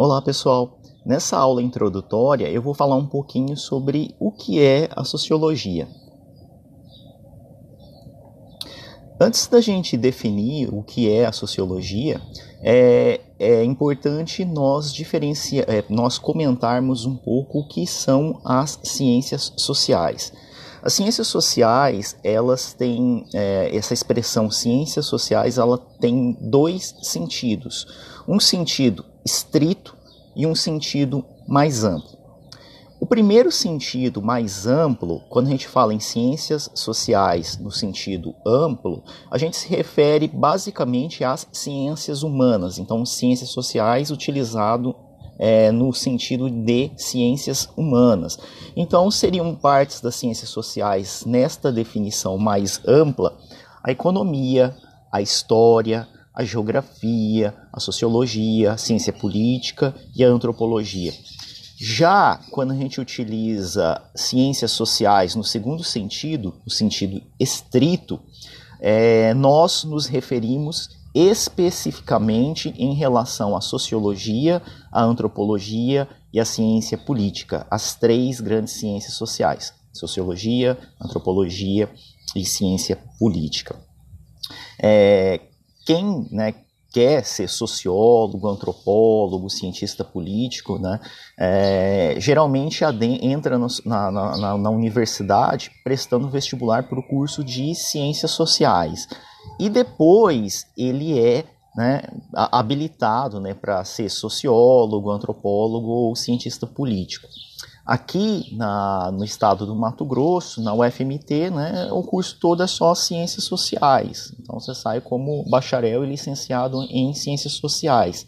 Olá pessoal! Nessa aula introdutória eu vou falar um pouquinho sobre o que é a sociologia. Antes da gente definir o que é a sociologia, é, é importante nós, diferenciar, é, nós comentarmos um pouco o que são as ciências sociais. As ciências sociais, elas têm é, essa expressão ciências sociais, ela tem dois sentidos, um sentido estrito e um sentido mais amplo. O primeiro sentido mais amplo, quando a gente fala em ciências sociais no sentido amplo, a gente se refere basicamente às ciências humanas, então ciências sociais utilizado é, no sentido de ciências humanas. Então, seriam partes das ciências sociais nesta definição mais ampla a economia, a história, a geografia, a sociologia, a ciência política e a antropologia. Já quando a gente utiliza ciências sociais no segundo sentido, no sentido estrito, é, nós nos referimos especificamente em relação à sociologia, à antropologia e à ciência política, as três grandes ciências sociais: sociologia, antropologia e ciência política. É, quem né, quer ser sociólogo, antropólogo, cientista político, né, é, geralmente entra no, na, na, na, universidade prestando vestibular para o curso de ciências sociais. E depois ele é né, habilitado né, para ser sociólogo, antropólogo ou cientista político. Aqui na, no estado do Mato Grosso, na UFMT, né, o curso todo é só ciências sociais. Então você sai como bacharel e licenciado em ciências sociais.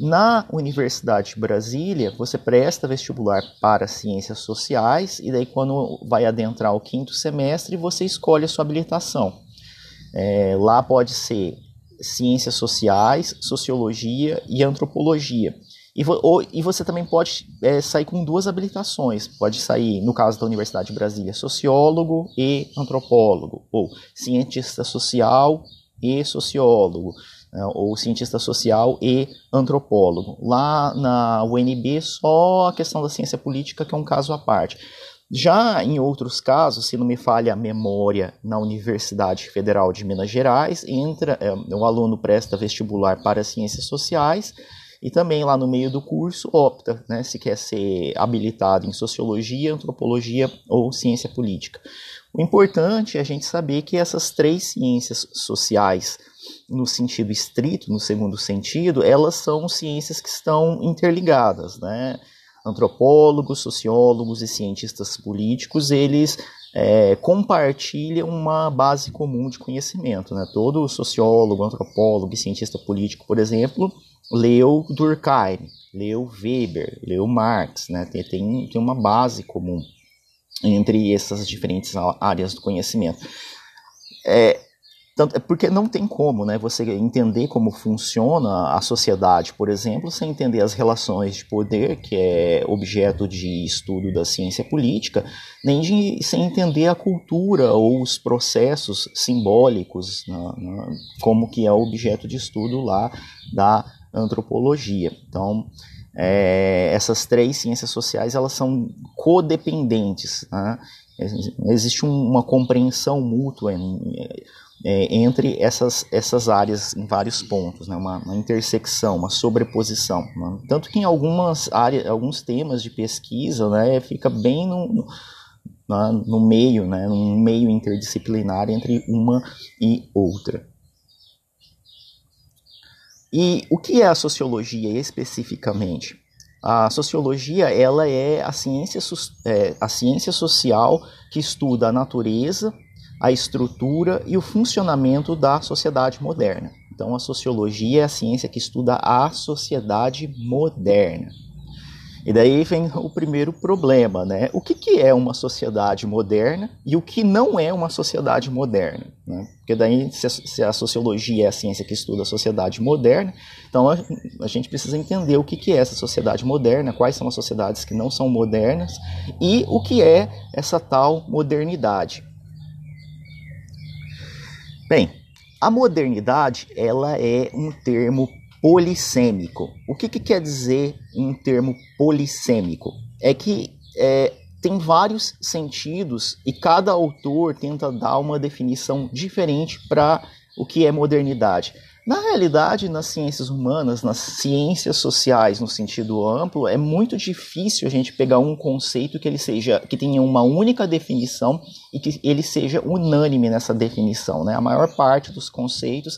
Na Universidade de Brasília, você presta vestibular para ciências sociais e daí quando vai adentrar o quinto semestre, você escolhe a sua habilitação. É, lá pode ser ciências sociais, sociologia e antropologia. E, vo, ou, e você também pode é, sair com duas habilitações. Pode sair, no caso da Universidade de Brasília, sociólogo e antropólogo, ou cientista social e sociólogo, né, ou cientista social e antropólogo. Lá na UNB, só a questão da ciência política, que é um caso à parte. Já em outros casos, se não me falha a memória, na Universidade Federal de Minas Gerais, entra é, um aluno presta vestibular para ciências sociais e também lá no meio do curso opta, né, se quer ser habilitado em sociologia, antropologia ou ciência política. O importante é a gente saber que essas três ciências sociais, no sentido estrito, no segundo sentido, elas são ciências que estão interligadas, né? antropólogos, sociólogos e cientistas políticos, eles é, compartilham uma base comum de conhecimento. Né? Todo sociólogo, antropólogo e cientista político, por exemplo, leu Durkheim, leu Weber, leu Marx, né? tem, tem, tem uma base comum entre essas diferentes áreas do conhecimento. É, tanto, é porque não tem como né, você entender como funciona a sociedade, por exemplo, sem entender as relações de poder, que é objeto de estudo da ciência política, nem de, sem entender a cultura ou os processos simbólicos, né, né, como que é objeto de estudo lá da antropologia. Então, é, essas três ciências sociais elas são codependentes. Né? Existe uma compreensão mútua. Em, é, entre essas, essas áreas em vários pontos, né? uma, uma intersecção, uma sobreposição. Né? Tanto que em algumas áreas, alguns temas de pesquisa né, fica bem no, no no meio, né, um meio interdisciplinar entre uma e outra. E o que é a sociologia especificamente? A sociologia ela é a ciência, é, a ciência social que estuda a natureza a estrutura e o funcionamento da sociedade moderna. Então, a sociologia é a ciência que estuda a sociedade moderna. E daí vem o primeiro problema, né? O que, que é uma sociedade moderna e o que não é uma sociedade moderna? Né? Porque daí, se a sociologia é a ciência que estuda a sociedade moderna, então a gente precisa entender o que, que é essa sociedade moderna, quais são as sociedades que não são modernas e o que é essa tal modernidade. Bem, a modernidade ela é um termo polissêmico. O que, que quer dizer um termo polissêmico? É que é, tem vários sentidos e cada autor tenta dar uma definição diferente para o que é modernidade. Na realidade, nas ciências humanas, nas ciências sociais no sentido amplo, é muito difícil a gente pegar um conceito que ele seja que tenha uma única definição e que ele seja unânime nessa definição, né? A maior parte dos conceitos,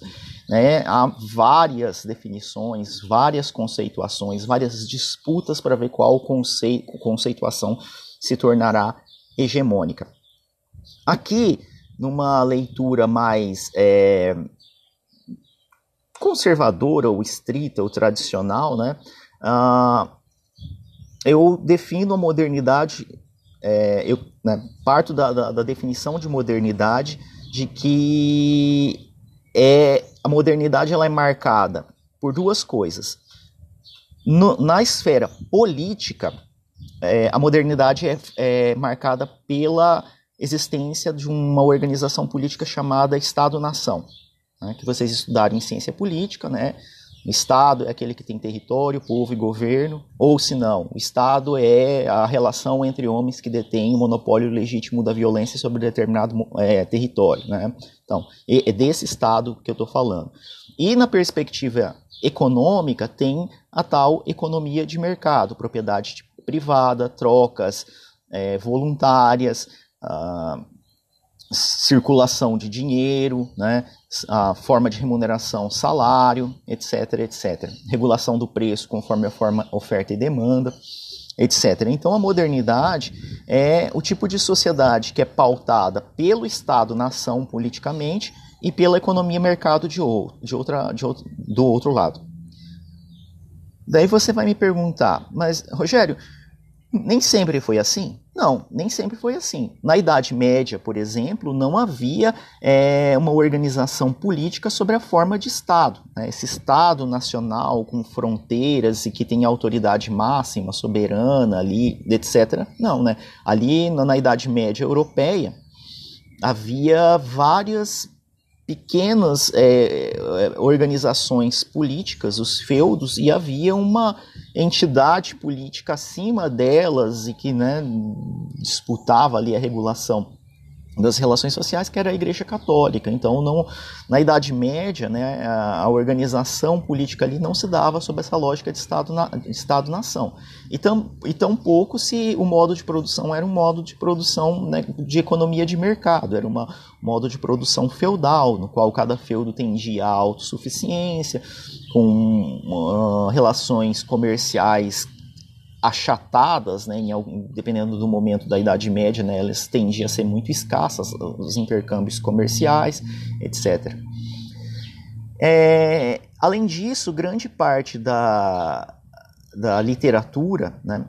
né, há várias definições, várias conceituações, várias disputas para ver qual conceito, conceituação se tornará hegemônica. Aqui, numa leitura mais é, conservadora ou estrita ou tradicional, né, ah, eu defino a modernidade, é, eu né, parto da, da, da definição de modernidade de que é, a modernidade ela é marcada por duas coisas. No, na esfera política, é, a modernidade é, é, marcada pela existência de uma organização política chamada Estado-nação né, que vocês estudaram em ciência política, né? O Estado é aquele que tem território, povo e governo, ou se não, o Estado é a relação entre homens que detêm o monopólio legítimo da violência sobre determinado é, território. Né? Então, é desse Estado que eu estou falando. E na perspectiva econômica, tem a tal economia de mercado, propriedade privada, trocas é, voluntárias. Ah, circulação de dinheiro, né, a forma de remuneração, salário, etc, etc. Regulação do preço conforme a forma oferta e demanda, etc. Então a modernidade é o tipo de sociedade que é pautada pelo Estado-nação politicamente e pela economia-mercado de, outro, de outra, de outro, do outro lado. Daí você vai me perguntar, mas Rogério, nem sempre foi assim? Não, nem sempre foi assim. Na Idade Média, por exemplo, não havia é, uma organização política sobre a forma de Estado. Né? Esse Estado nacional com fronteiras e que tem autoridade máxima, soberana ali, etc. Não, né? Ali na, na Idade Média Europeia havia várias pequenas é, é, organizações políticas, os feudos, e havia uma entidade política acima delas e que né, disputava ali a regulação das relações sociais, que era a Igreja Católica. Então, não, na Idade Média, né, a, a organização política ali não se dava sob essa lógica de Estado-nação. Estado e, tam, e tampouco se o modo de produção era um modo de produção né, de economia de mercado, era um modo de produção feudal, no qual cada feudo tendia à autossuficiência, com uh, relações comerciais achatadas, né, em dependendo do momento da Idade Média, né, elas tendiam a ser muito escassas, os intercâmbios comerciais, etc. É, além disso, grande parte da, da literatura né,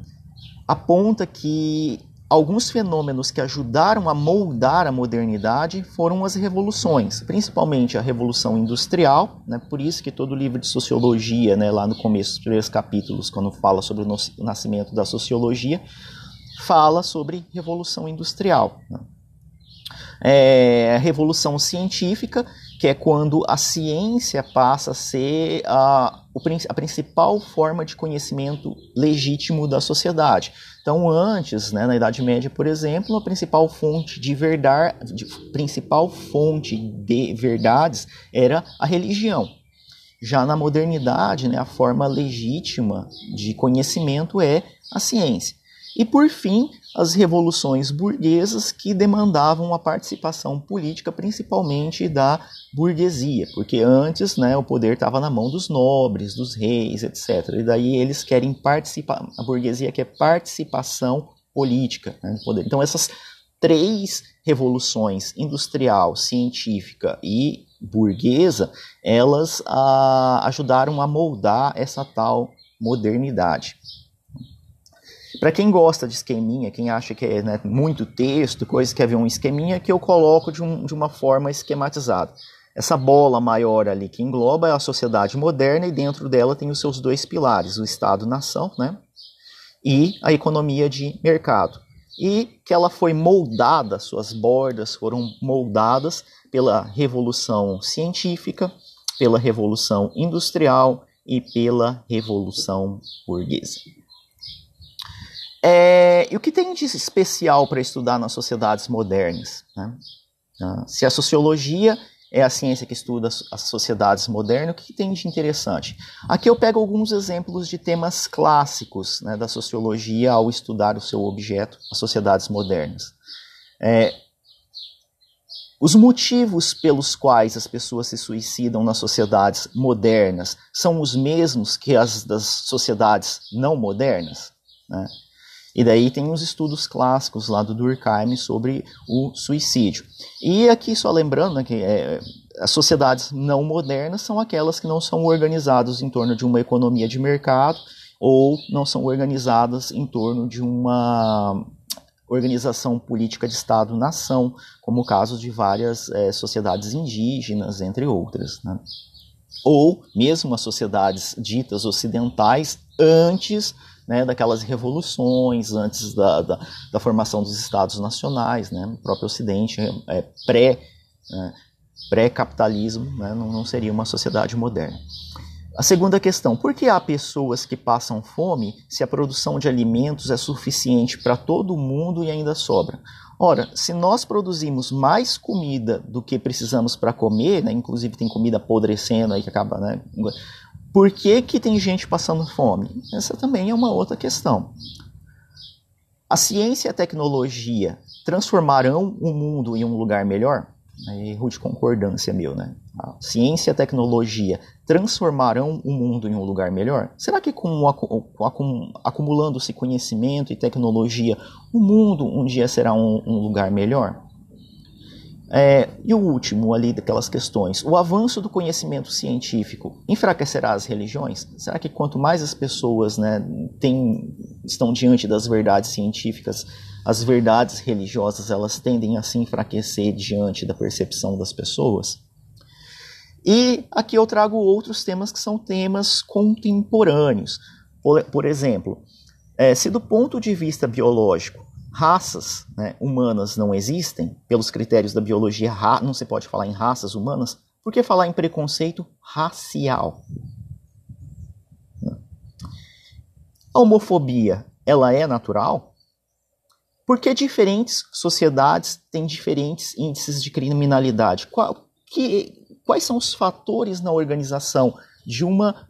aponta que alguns fenômenos que ajudaram a moldar a modernidade foram as revoluções, principalmente a Revolução Industrial, né? por isso que todo livro de sociologia, né, lá no começo dos primeiros capítulos, quando fala sobre o nascimento da sociologia, fala sobre Revolução Industrial. Né? É, a Revolução Científica, que é quando a ciência passa a ser a, a principal forma de conhecimento legítimo da sociedade. Então, antes, né, na Idade Média, por exemplo, a principal fonte de verdade, principal fonte de verdades era a religião. Já na modernidade, né, a forma legítima de conhecimento é a ciência. E por fim, as revoluções burguesas que demandavam a participação política, principalmente da burguesia, porque antes né, o poder estava na mão dos nobres, dos reis, etc. E daí eles querem participar, a burguesia quer participação política né, poder. Então, essas três revoluções industrial, científica e burguesa, elas a, ah, ajudaram a moldar essa tal modernidade para quem gosta de esqueminha, quem acha que é né, muito texto, coisa que quer ver um esqueminha, que eu coloco de, um, de uma forma esquematizada. Essa bola maior ali que engloba é a sociedade moderna e dentro dela tem os seus dois pilares, o Estado-nação né, e a economia de mercado. E que ela foi moldada, suas bordas foram moldadas pela revolução científica, pela revolução industrial e pela revolução burguesa. É, e o que tem de especial para estudar nas sociedades modernas? Né? Ah, se a sociologia é a ciência que estuda as sociedades modernas, o que tem de interessante? Aqui eu pego alguns exemplos de temas clássicos né, da sociologia ao estudar o seu objeto, as sociedades modernas. É, os motivos pelos quais as pessoas se suicidam nas sociedades modernas são os mesmos que as das sociedades não modernas? Né? E daí tem os estudos clássicos lá do Durkheim sobre o suicídio. E aqui só lembrando né, que é, as sociedades não modernas são aquelas que não são organizadas em torno de uma economia de mercado ou não são organizadas em torno de uma organização política de Estado-nação, como o caso de várias é, sociedades indígenas, entre outras. Né? Ou mesmo as sociedades ditas ocidentais antes né, daquelas revoluções antes da, da, da, formação dos estados nacionais, né, próprio Ocidente, é, é pré, né, pré-capitalismo, né, não, não seria uma sociedade moderna. A segunda questão: por que há pessoas que passam fome se a produção de alimentos é suficiente para todo mundo e ainda sobra? Ora, se nós produzimos mais comida do que precisamos para comer, né, inclusive tem comida apodrecendo aí que acaba né, por que, que tem gente passando fome? Essa também é uma outra questão. A ciência e a tecnologia transformarão o mundo em um lugar melhor? Erro de concordância meu, né? A ciência e a tecnologia transformarão o mundo em um lugar melhor? Será que com, acumulando-se conhecimento e tecnologia, o mundo um dia será um, um lugar melhor? É, e o último ali daquelas questões, o avanço do conhecimento científico enfraquecerá as religiões? Será que quanto mais as pessoas né, tem, estão diante das verdades científicas, as verdades religiosas elas tendem a se enfraquecer diante da percepção das pessoas? E aqui eu trago outros temas que são temas contemporâneos. Por, por exemplo, é, se do ponto de vista biológico raças né, humanas não existem, pelos critérios da biologia, não se pode falar em raças humanas, por que falar em preconceito racial? A homofobia, ela é natural? Por que diferentes sociedades têm diferentes índices de criminalidade. Qual, que, quais são os fatores na organização de uma,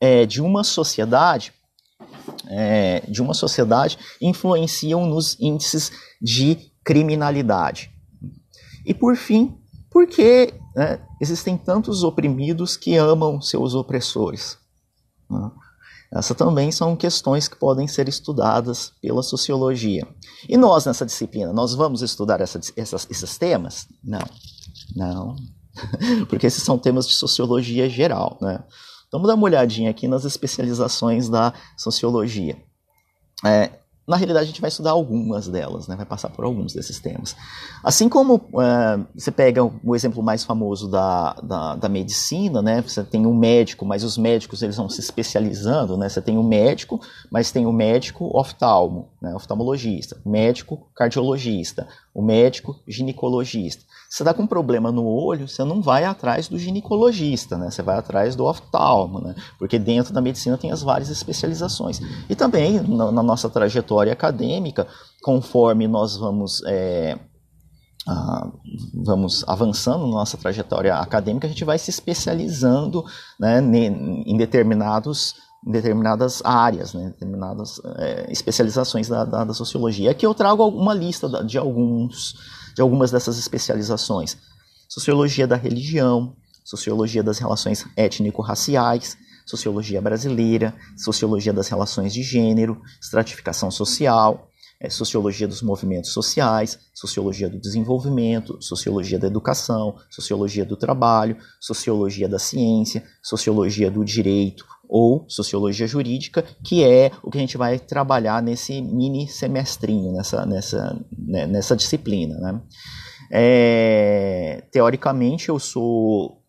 é, de uma sociedade é, de uma sociedade influenciam nos índices de criminalidade. E por fim, por que né, existem tantos oprimidos que amam seus opressores? Né? Essas também são questões que podem ser estudadas pela sociologia. E nós, nessa disciplina, nós vamos estudar essa, essas, esses temas? Não, não, porque esses são temas de sociologia geral, né? Vamos dar uma olhadinha aqui nas especializações da sociologia. É, na realidade, a gente vai estudar algumas delas, né? vai passar por alguns desses temas. Assim como é, você pega o exemplo mais famoso da, da, da, medicina, né? você tem um médico, mas os médicos eles vão se especializando. Né? Você tem o um médico, mas tem o um médico oftalmo, né? oftalmologista, médico cardiologista, o médico ginecologista. Você está com um problema no olho, você não vai atrás do ginecologista, né? Você vai atrás do oftalmo, né? Porque dentro da medicina tem as várias especializações. E também na, na nossa trajetória acadêmica, conforme nós vamos é, ah, vamos avançando na nossa trajetória acadêmica, a gente vai se especializando né, em, determinados, em determinadas áreas, né, determinadas é, especializações da, da, da, sociologia. Aqui eu trago uma lista de alguns de algumas dessas especializações: sociologia da religião, sociologia das relações étnico-raciais, sociologia brasileira, sociologia das relações de gênero, estratificação social, é, sociologia dos movimentos sociais, sociologia do desenvolvimento, sociologia da educação, sociologia do trabalho, sociologia da ciência, sociologia do direito ou sociologia jurídica, que é o que a gente vai trabalhar nesse mini semestrinho, nessa, nessa, né, nessa disciplina. Né? É, teoricamente, eu sou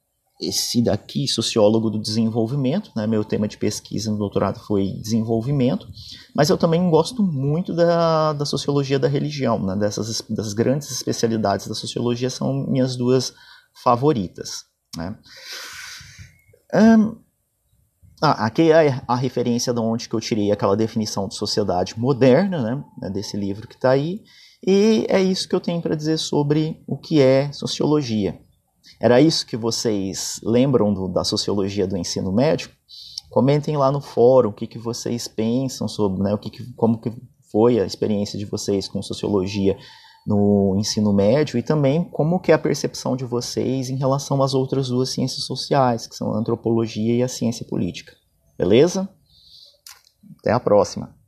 esse daqui, sociólogo do desenvolvimento, né? meu tema de pesquisa no doutorado foi desenvolvimento, mas eu também gosto muito da, da sociologia da religião, né? dessas das grandes especialidades da sociologia são minhas duas favoritas. Né? Um, ah, aqui é a referência de onde que eu tirei aquela definição de sociedade moderna, né? É desse livro que está aí, e é isso que eu tenho para dizer sobre o que é sociologia. Era isso que vocês lembram do, da sociologia do ensino médio? Comentem lá no fórum o que, que vocês pensam sobre, né, o que, que como que foi a experiência de vocês com sociologia no ensino médio e também como que é a percepção de vocês em relação às outras duas ciências sociais, que são a antropologia e a ciência política. Beleza? Até a próxima.